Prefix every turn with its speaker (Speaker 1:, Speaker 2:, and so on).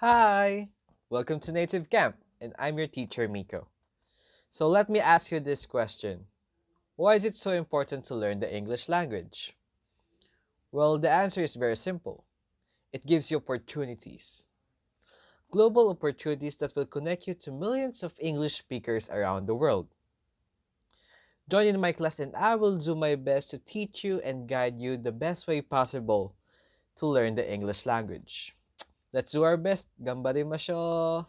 Speaker 1: Hi, welcome to Native Camp, and I'm your teacher Miko. So let me ask you this question Why is it so important to learn the English language? Well, the answer is very simple it gives you opportunities. Global opportunities that will connect you to millions of English speakers around the world. Join in my class, and I will do my best to teach you and guide you the best way possible to learn the English language. Let's do our best. Gambarimashou!